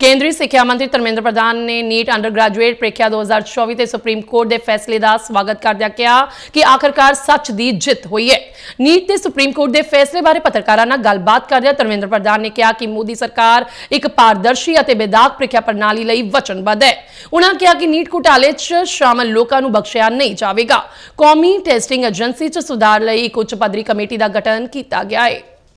ਕੇਂਦਰੀ ਸਿੱਖਿਆ ਮੰਤਰੀ ਧਰਮੇਂਦਰ ਪ੍ਰਧਾਨ ਨੇ ਨੀਟ ਅੰਡਰ ਗ੍ਰੈਜੂਏਟ ਪ੍ਰੀਖਿਆ 2024 ਤੇ ਸੁਪਰੀਮ ਕੋਰਟ ਦੇ ਫੈਸਲੇ ਦਾ ਸਵਾਗਤ ਕਰਦਿਆਂ ਕਿਹਾ ਕਿ ਆਖਰਕਾਰ ਸੱਚ ਦੀ ਜਿੱਤ ਹੋਈ ਹੈ ਨੀਟ ਤੇ ਸੁਪਰੀਮ ਕੋਰਟ ਦੇ ਫੈਸਲੇ ਬਾਰੇ ਪੱਤਰਕਾਰਾਂ ਨਾਲ ਗੱਲਬਾਤ ਕਰਦਿਆਂ ਧਰਮੇਂਦਰ ਪ੍ਰਧਾਨ ਨੇ ਕਿਹਾ ਕਿ ਮੋਦੀ ਸਰਕਾਰ ਇੱਕ ਪਾਰਦਰਸ਼ੀ ਅਤੇ ਬੇਦਾਗ ਪ੍ਰੀਖਿਆ ਪ੍ਰਣਾਲੀ ਲਈ ਵਚਨਬੱਧ ਹੈ ਉਨ੍ਹਾਂ ਕਿਹਾ ਕਿ ਨੀਟ ਘੁਟਾਲੇ 'ਚ ਸ਼ਾਮਲ ਲੋਕਾਂ ਨੂੰ ਬਖਸ਼ਿਆ ਨਹੀਂ ਜਾਵੇਗਾ ਕੌਮੀ ਟੈਸਟਿੰਗ ਏਜੰਸੀ 'ਚ ਸੁਧਾਰ ਲਈ ਇੱਕ ਉੱਚ ਪੱਧਰੀ ਕਮੇਟੀ ਦਾ ਗਠਨ ਕੀਤਾ ਗਿਆ ਹੈ